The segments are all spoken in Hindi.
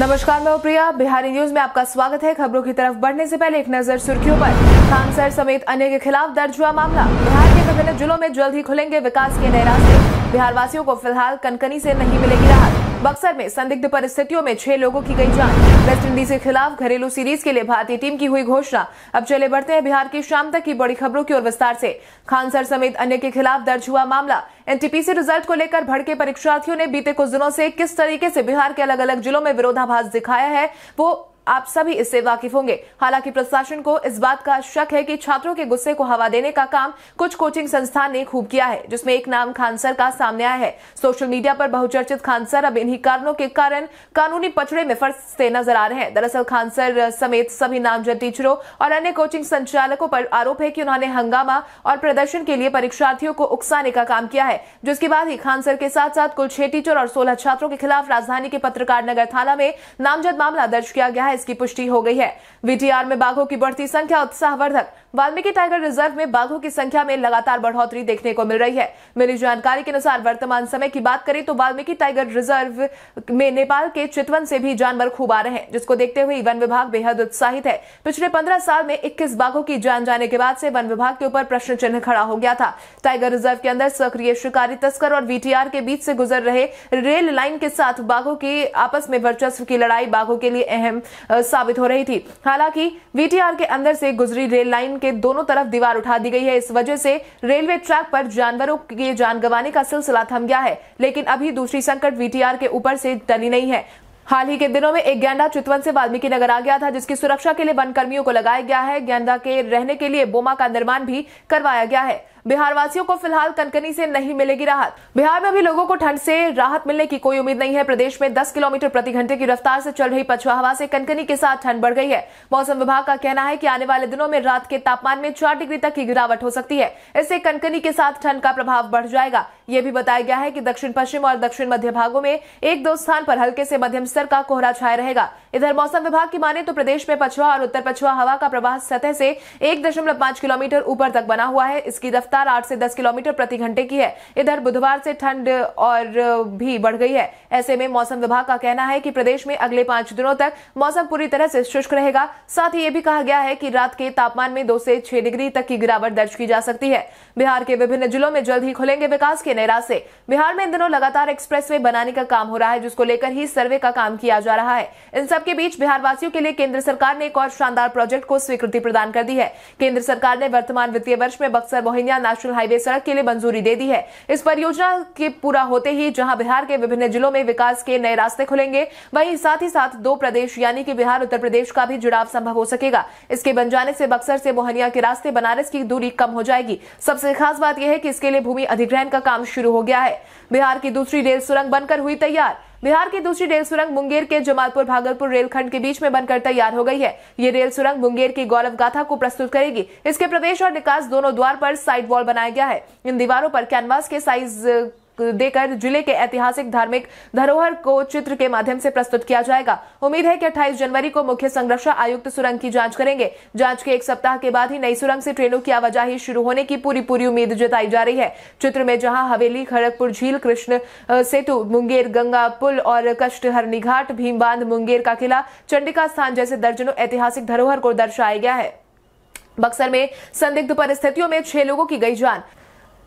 नमस्कार मैं प्रिया बिहारी न्यूज में आपका स्वागत है खबरों की तरफ बढ़ने से पहले एक नजर सुर्खियों पर खानसर समेत अन्य के खिलाफ दर्ज हुआ मामला बिहार के विभिन्न जिलों में जल्द ही खुलेंगे विकास के नए रास्ते बिहार वासियों को फिलहाल कनकनी से नहीं मिलेगी राहत बक्सर में संदिग्ध परिस्थितियों में छह लोगों की गई जान इंडीज के खिलाफ घरेलू सीरीज के लिए भारतीय टीम की हुई घोषणा अब चले बढ़ते हैं बिहार की शाम तक की बड़ी खबरों की ओर विस्तार से खानसर समेत अन्य के खिलाफ दर्ज हुआ मामला एनटीपीसी रिजल्ट को लेकर भड़के परीक्षार्थियों ने बीते कुछ दिनों से किस तरीके से बिहार के अलग अलग जिलों में विरोधाभास दिखाया है वो आप सभी इससे वाकिफ होंगे हालांकि प्रशासन को इस बात का शक है कि छात्रों के गुस्से को हवा देने का काम कुछ कोचिंग संस्थान ने खूब किया है जिसमें एक नाम खान सर का सामने आया है सोशल मीडिया पर बहुचर्चित खान सर अब इन्हीं कारणों के कारण कानूनी पचड़े में फंसते नजर आ रहे हैं दरअसल खान सर समेत सभी नामजद टीचरों और अन्य कोचिंग संचालकों पर आरोप है कि उन्होंने हंगामा और प्रदर्शन के लिए परीक्षार्थियों को उकसाने का काम किया है जिसके बाद ही खान सर के साथ साथ कुल छह टीचर और सोलह छात्रों के खिलाफ राजधानी के पत्रकार नगर थाना में नामजद मामला दर्ज किया गया है इसकी पुष्टि हो गई है वीटीआर में बाघों की बढ़ती संख्या उत्साहवर्धक वाल्मीकि टाइगर रिजर्व में बाघों की संख्या में लगातार बढ़ोतरी देखने को मिल रही है मिली जानकारी के अनुसार वर्तमान समय की बात करें तो वाल्मीकि टाइगर रिजर्व में नेपाल के चितवन से भी जानवर खूब आ रहे हैं जिसको देखते हुए वन विभाग बेहद उत्साहित है पिछले पंद्रह साल में इक्कीस बाघों की जान जाने के बाद से वन विभाग के ऊपर प्रश्न चिन्ह खड़ा हो गया था टाइगर रिजर्व के अंदर सक्रिय शिकारी तस्कर और वीटीआर के बीच से गुजर रहे रेल लाइन के साथ बाघों की आपस में वर्चस्व की लड़ाई बाघों के लिए अहम साबित हो रही थी हालांकि वीटीआर के अंदर से गुजरी रेल लाइन के दोनों तरफ दीवार उठा दी गई है इस वजह से रेलवे ट्रैक पर जानवरों के जान गंवाने का सिलसिला थम गया है लेकिन अभी दूसरी संकट वीटीआर के ऊपर से टली नहीं है हाल ही के दिनों में एक गैंडा चितवन से वाल्मीकि नगर आ गया था जिसकी सुरक्षा के लिए वन कर्मियों को लगाया गया है गैंडा के रहने के लिए बोमा का निर्माण भी करवाया गया है बिहार वासियों को फिलहाल कनकनी से नहीं मिलेगी राहत बिहार में अभी लोगों को ठंड से राहत मिलने की कोई उम्मीद नहीं है प्रदेश में 10 किलोमीटर प्रति घंटे की रफ्तार से चल रही पछुआ हवा से कनकनी के साथ ठंड बढ़ गई है मौसम विभाग का कहना है कि आने वाले दिनों में रात के तापमान में चार डिग्री तक की गिरावट हो सकती है इससे कनकनी के साथ ठंड का प्रभाव बढ़ जाएगा ये भी बताया गया है की दक्षिण पश्चिम और दक्षिण मध्य भागों में एक दो स्थान पर हल्के से मध्यम स्तर का कोहरा छाया रहेगा इधर मौसम विभाग की माने तो प्रदेश में पछुआ और उत्तर पछुआ हवा का प्रवाह सतह से एक दशमलव पांच किलोमीटर ऊपर तक बना हुआ है इसकी रफ्तार आठ से दस किलोमीटर प्रति घंटे की है इधर बुधवार से ठंड और भी बढ़ गई है ऐसे में मौसम विभाग का कहना है कि प्रदेश में अगले पांच दिनों तक मौसम पूरी तरह से शुष्क रहेगा साथ ही ये भी कहा गया है कि रात के तापमान में दो से छह डिग्री तक की गिरावट दर्ज की जा सकती है बिहार के विभिन्न जिलों में जल्द ही खुलेंगे विकास के नए रास्ते बिहार में इन दिनों लगातार एक्सप्रेस बनाने का काम हो रहा है जिसको लेकर ही सर्वे का काम किया जा रहा है इन सब पंजाब के बीच बिहार वासियों के लिए केंद्र सरकार ने एक और शानदार प्रोजेक्ट को स्वीकृति प्रदान कर दी है केंद्र सरकार ने वर्तमान वित्तीय वर्ष में बक्सर मोहिनिया नेशनल हाईवे सड़क के लिए मंजूरी दे दी है इस परियोजना के पूरा होते ही जहां बिहार के विभिन्न जिलों में विकास के नए रास्ते खुलेंगे वहीं साथ ही साथ दो प्रदेश यानी कि बिहार उत्तर प्रदेश का भी जुड़ाव संभव हो सकेगा इसके बन जाने से बक्सर से मोहनिया के रास्ते बनारस की दूरी कम हो जाएगी सबसे खास बात यह है कि इसके लिए भूमि अधिग्रहण का काम शुरू हो गया है बिहार की दूसरी रेल सुरंग बनकर हुई तैयार बिहार की दूसरी रेल सुरंग मुंगेर के जमालपुर भागलपुर रेलखंड के बीच में बनकर तैयार हो गई है ये रेल सुरंग मुंगेर की गौरव गाथा को प्रस्तुत करेगी इसके प्रवेश और निकास दोनों द्वार पर साइड वॉल बनाया गया है इन दीवारों पर कैनवास के साइज देकर जिले के ऐतिहासिक धार्मिक धरोहर को चित्र के माध्यम से प्रस्तुत किया जाएगा उम्मीद है कि अट्ठाईस जनवरी को मुख्य संरक्षा आयुक्त सुरंग की जाँच करेंगे जाँच के एक सप्ताह के बाद ही नई सुरंग से ट्रेनों की आवाजाही शुरू होने की पूरी पूरी उम्मीद जताई जा रही है चित्र में जहाँ हवेली खड़गपुर झील कृष्ण सेतु मुंगेर गंगा पुल और कष्ट हरनी घाट बांध मुंगेर का किला चंडिका स्थान जैसे दर्जनों ऐतिहासिक धरोहर को दर्शाया गया है बक्सर में संदिग्ध परिस्थितियों में छह लोगों की गई जान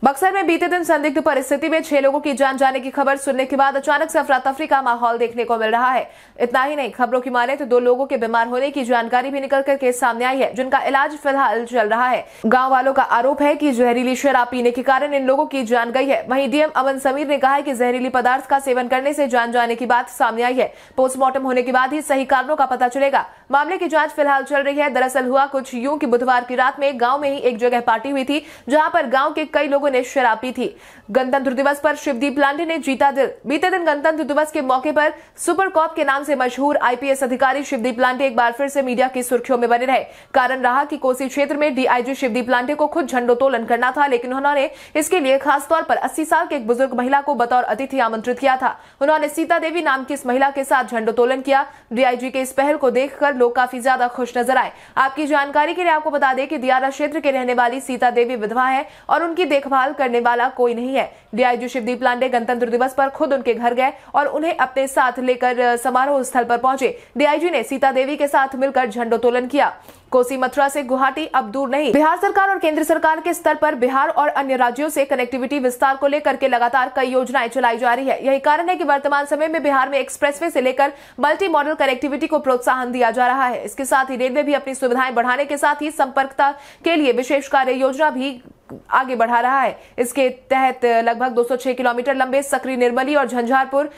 बक्सर में बीते दिन संदिग्ध परिस्थिति में छह लोगों की जान जाने की खबर सुनने के बाद अचानक से अफरा तफरी का माहौल देखने को मिल रहा है इतना ही नहीं खबरों की माने तो दो लोगों के बीमार होने की जानकारी भी निकल के सामने आई है जिनका इलाज फिलहाल चल रहा है गाँव वालों का आरोप है की जहरीली शराब पीने के कारण इन लोगों की जान गई है वही डीएम अमन समीर ने कहा है की जहरीली पदार्थ का सेवन करने से जान जाने की बात सामने आई है पोस्टमार्टम होने के बाद ही सही कारणों का पता चलेगा मामले की जाँच फिलहाल चल रही है दरअसल हुआ कुछ यूं की बुधवार की रात में गाँव में ही एक जगह पार्टी हुई थी जहाँ पर गाँव के कई लोगों ने शराब पी थी गणतंत्र दिवस पर शिवदीप लांडे ने जीता दिल बीते दिन गणतंत्र दिवस के मौके पर सुपर कॉप के नाम से मशहूर आईपीएस अधिकारी शिवदीप लांडे एक बार फिर से मीडिया की सुर्खियों में बने रहे कारण रहा कि कोसी क्षेत्र में डीआईजी शिवदीप लांडे को खुद झंडोत्तोलन करना था लेकिन उन्होंने इसके लिए खासतौर पर अस्सी साल की एक बुजुर्ग महिला को बतौर अतिथि आमंत्रित किया था उन्होंने सीता देवी नाम की इस महिला के साथ झंडोत्तोलन किया डीआईजी के इस पहल को देखकर लोग काफी ज्यादा खुश नजर आए आपकी जानकारी के लिए आपको बता दें कि दियारा क्षेत्र के रहने वाली सीता देवी विधवा है और उनकी देखभाल देखभाल करने वाला कोई नहीं है डीआईजी शिवदीप लांडे गणतंत्र दिवस पर खुद उनके घर गए और उन्हें अपने साथ लेकर समारोह स्थल पर पहुंचे डीआईजी ने सीता देवी के साथ मिलकर झंडोत्तोलन किया कोसी मथुरा से गुवाहाटी अब दूर नहीं बिहार सरकार और केंद्र सरकार के स्तर पर बिहार और अन्य राज्यों से कनेक्टिविटी विस्तार को लेकर के लगातार कई योजनाएं चलाई जा रही है यही कारण है कि वर्तमान समय में बिहार में एक्सप्रेसवे से लेकर मल्टी मॉडल कनेक्टिविटी को प्रोत्साहन दिया जा रहा है इसके साथ ही रेलवे भी अपनी सुविधाएं बढ़ाने के साथ ही संपर्कता के लिए विशेष कार्य योजना भी आगे बढ़ा रहा है इसके तहत लगभग 206 किलोमीटर लंबे सक्री निर्मली और झंझारपुर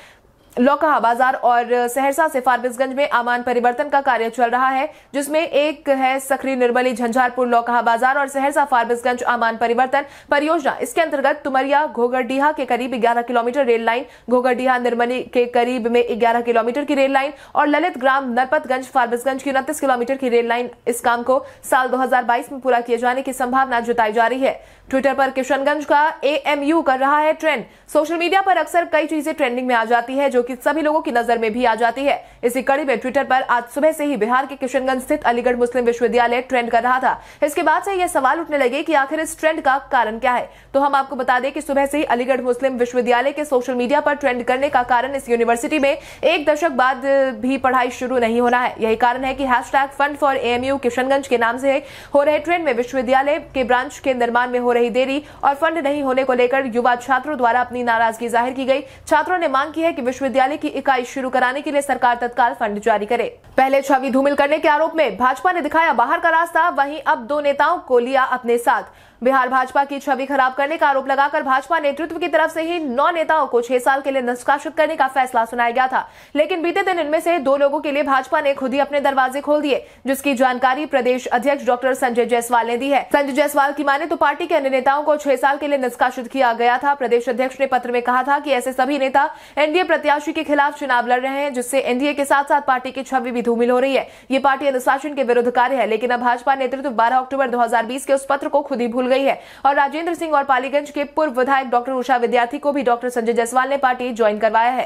लौकहा बाजार और सहरसा से फारबिसगंज में आमान परिवर्तन का कार्य चल रहा है जिसमें एक है सखरी निर्मली झंझारपुर लौकहा बाजार और सहरसा फारबिसगंज आमान परिवर्तन परियोजना इसके अंतर्गत तुमरिया घोगरडीहा के करीब ग्यारह kilometre rail line Ghogrardiha Nirmali के करीब में ग्यारह किलोमीटर की रेल लाइन और ललित ग्राम नरपतगंज फारबिसगंज की उनतीस किलोमीटर की रेल लाइन इस काम को साल दो में पूरा किए जाने की संभावना जताई जा रही है ट्विटर पर किशनगंज का एएमयू कर रहा है ट्रेंड सोशल मीडिया पर अक्सर कई चीजें ट्रेंडिंग में आ जाती है जो कि सभी लोगों की नजर में भी आ जाती है इसी कड़ी में ट्विटर पर आज सुबह से ही बिहार के किशनगंज स्थित अलीगढ़ मुस्लिम विश्वविद्यालय ट्रेंड कर रहा था इसके बाद से यह सवाल उठने लगे की आखिर इस ट्रेंड का कारण क्या है तो हम आपको बता दें कि सुबह से ही अलीगढ़ मुस्लिम विश्वविद्यालय के सोशल मीडिया पर ट्रेंड करने का कारण इस यूनिवर्सिटी में एक दशक बाद भी पढ़ाई शुरू नहीं होना है यही कारण है कि hash fund for AMU Kishanganj के नाम से हो रहे ट्रेंड में विश्वविद्यालय के ब्रांच के निर्माण में हो रही देरी और फंड नहीं होने को लेकर युवा छात्रों द्वारा अपनी नाराजगी जाहिर की गई छात्रों ने मांग की है कि विश्वविद्यालय विश्वविद्यालय की इकाई शुरू कराने के लिए सरकार तत्काल फंड जारी करे पहले छवि धूमिल करने के आरोप में भाजपा ने दिखाया बाहर का रास्ता वहीं अब दो नेताओं को लिया अपने साथ बिहार भाजपा की छवि खराब करने का आरोप लगाकर भाजपा नेतृत्व की तरफ से ही नौ नेताओं को छह साल के लिए निष्कासित करने का फैसला सुनाया गया था लेकिन बीते दिन इनमें से दो लोगों के लिए भाजपा ने खुद ही अपने दरवाजे खोल दिए जिसकी जानकारी प्रदेश अध्यक्ष डॉक्टर संजय जायसवाल ने दी है संजय जायसवाल की माने तो पार्टी के अन्य नेताओं को छह साल के लिए निष्कासित किया गया था प्रदेश अध्यक्ष ने पत्र में कहा था कि ऐसे सभी नेता एनडीए प्रत्याशी के खिलाफ चुनाव लड़ रहे हैं जिससे एनडीए के साथ साथ पार्टी की छवि भी धूमिल हो रही है ये पार्टी अनुशासन के विरुद्ध कार्य है लेकिन अब भाजपा नेतृत्व बारह अक्टूबर दो के उस पत्र को खुद ही भूल खुल गई है और राजेंद्र सिंह और पालीगंज के पूर्व विधायक डॉक्टर उषा विद्यार्थी को भी डॉक्टर संजय जायसवाल ने पार्टी ज्वाइन करवाया है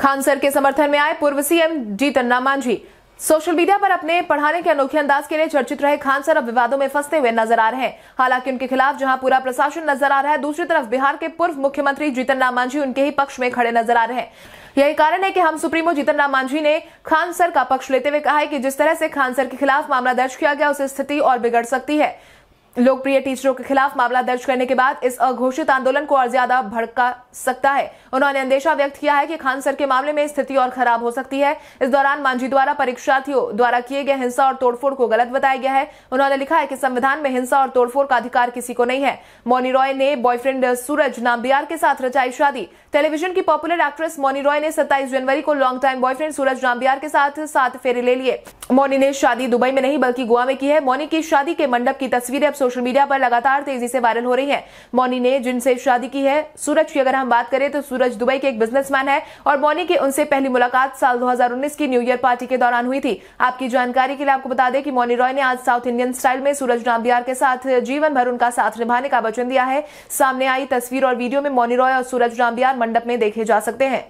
खान सर के समर्थन में आए पूर्व CM Jitan Ram Manjhi social media पर अपने पढ़ाने के अनोखे अंदाज के लिए चर्चित रहे खान सर अब विवादों में फंसते हुए नजर आ रहे हैं हालांकि उनके खिलाफ जहां पूरा प्रशासन नजर आ रहा है दूसरी तरफ बिहार के पूर्व मुख्यमंत्री जीतन राम मांझी उनके ही पक्ष में खड़े नजर आ रहे हैं यही कारण है कि हम सुप्रीमो जीतन राम मांझी ने खान सर का पक्ष लेते हुए कहा है कि जिस तरह से खान सर के खिलाफ मामला दर्ज किया गया उसे स्थिति और बिगड़ सकती है लोकप्रिय टीचरों के खिलाफ मामला दर्ज करने के बाद इस अघोषित आंदोलन को और ज्यादा भड़का सकता है उन्होंने अंदेशा व्यक्त किया है कि खान सर के मामले में स्थिति और खराब हो सकती है इस दौरान मांझी द्वारा परीक्षार्थियों द्वारा किए गए हिंसा और तोड़फोड़ को गलत बताया गया है उन्होंने लिखा है कि संविधान में हिंसा और तोड़फोड़ का अधिकार किसी को नहीं है मोनी रॉय ने बॉयफ्रेंड सूरज नामदियार के साथ रचाई शादी टेलीविजन की पॉपुलर एक्ट्रेस मोनी रॉय ने सत्ताईस जनवरी को long time boyfriend Suraj Namdiyar के साथ सात फेरे ले लिए मोनी ने शादी दुबई में नहीं बल्कि गोवा में की है मोनी की शादी के मंडप की तस्वीरें सोशल मीडिया पर लगातार तेजी से वायरल हो रही है मौनी ने जिनसे शादी की है सूरज की अगर हम बात करें तो सूरज दुबई के एक बिजनेसमैन है और मौनी की उनसे पहली मुलाकात साल 2019 की न्यू ईयर पार्टी के दौरान हुई थी आपकी जानकारी के लिए आपको बता दें कि मौनी रॉय ने आज साउथ इंडियन स्टाइल में सूरज नामदियार के साथ जीवन भर उनका साथ निभाने का वचन दिया है सामने आई तस्वीर और वीडियो में मौनी रॉय और सूरज नामदियार मंडप में देखे जा सकते हैं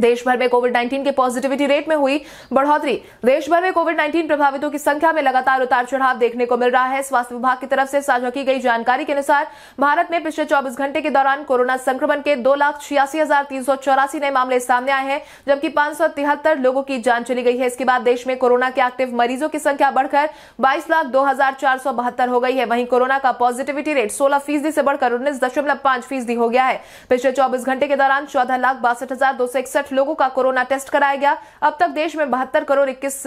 देश भर में कोविड 19 के पॉजिटिविटी रेट में हुई बढ़ोतरी देश भर में कोविड 19 प्रभावितों की संख्या में लगातार उतार चढ़ाव देखने को मिल रहा है स्वास्थ्य विभाग की तरफ से साझा की गई जानकारी के अनुसार भारत में पिछले 24 घंटे के दौरान कोरोना संक्रमण के दो लाख छियासी हजार तीन सौ चौरासी नए मामले सामने आए हैं जबकि पांच सौ तिहत्तर लोगों की जान चली गई है इसके बाद देश में कोरोना के एक्टिव मरीजों की संख्या बढ़कर बाईस लाख दो हजार चार सौ बहत्तर हो गई है वहीं कोरोना का पॉजिटिविटी रेट सोलह फीसदी से बढ़कर उन्नीस दशमलव पांच फीसदी हो गया है पिछले चौबीस घंटे के दौरान चौदह लाख बासठ हजार दो सौ इकसठ तक लोगों का कोरोना टेस्ट कराया गया अब तक देश में बहत्तर करोड़ इक्कीस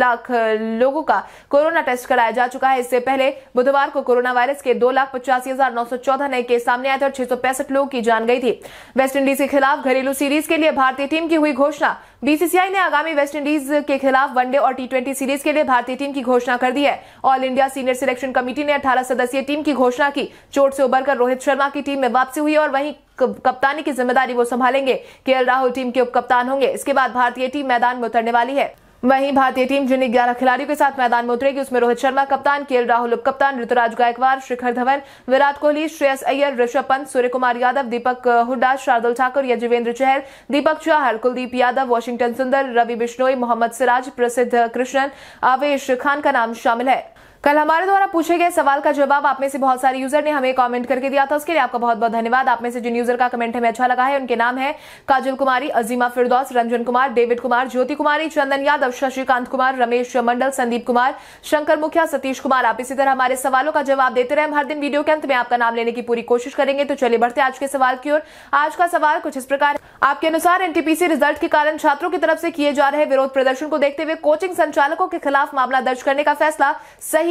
लाख लोगों का कोरोना टेस्ट कराया जा चुका है इससे पहले बुधवार को कोरोना वायरस के दो लाख पचासी हजार नौ सौ चौदह नए केस सामने आए थे और छह सौ पैंसठ लोगों की जान गई थी वेस्टइंडीज के खिलाफ घरेलू सीरीज के लिए भारतीय टीम की हुई घोषणा बीसीसीआई ने आगामी वेस्टइंडीज के खिलाफ वनडे और टी सीरीज के लिए भारतीय टीम की घोषणा कर दी है all India senior selection committee ने अठारह सदस्यीय टीम की घोषणा की चोट से उबरकर रोहित शर्मा की टीम में वापसी हुई और वहीं कप्तानी की जिम्मेदारी वो संभालेंगे के राहुल टीम के उप होंगे इसके बाद भारतीय टीम मैदान में उतरने वाली है वहीं भारतीय टीम जिन ग्यारह खिलाड़ियों के साथ मैदान में उतरेगी उसमें रोहित शर्मा कप्तान के राहुल उप कप्तान ऋतुराज गायकवाड़ शिखर धवन विराट कोहली श्रेयस अय्यर ऋषभ पंत सूर्य कुमार यादव दीपक हुड्डा शार्दुल ठाकुर यजुवेंद्र चहल दीपक चाहर कुलदीप यादव वॉशिंगटन सुंदर रवि बिश्नोई मोहम्मद सिराज प्रसिद्ध कृष्णन आवेश खान का नाम शामिल है कल हमारे द्वारा पूछे गए सवाल का जवाब आप में से बहुत सारे यूजर ने हमें कमेंट करके दिया था उसके लिए आपका बहुत बहुत धन्यवाद आप में से जिन यूजर का कमेंट हमें अच्छा लगा है उनके नाम है काजल कुमारी अजीमा फिरदौस रंजन कुमार डेविड कुमार ज्योति कुमारी चंदन यादव शशिकांत कुमार रमेश मंडल संदीप कुमार शंकर मुखिया सतीश कुमार आप इसी तरह हमारे सवालों का जवाब देते रहे हम हर दिन वीडियो के अंत में आपका नाम लेने की पूरी कोशिश करेंगे तो चलिए बढ़ते आज के सवाल की ओर आज का सवाल कुछ इस प्रकार आपके अनुसार एनटीपीसी रिजल्ट के कारण छात्रों की तरफ से किए जा रहे विरोध प्रदर्शन को देखते हुए कोचिंग संचालकों के खिलाफ मामला दर्ज करने का फैसला सही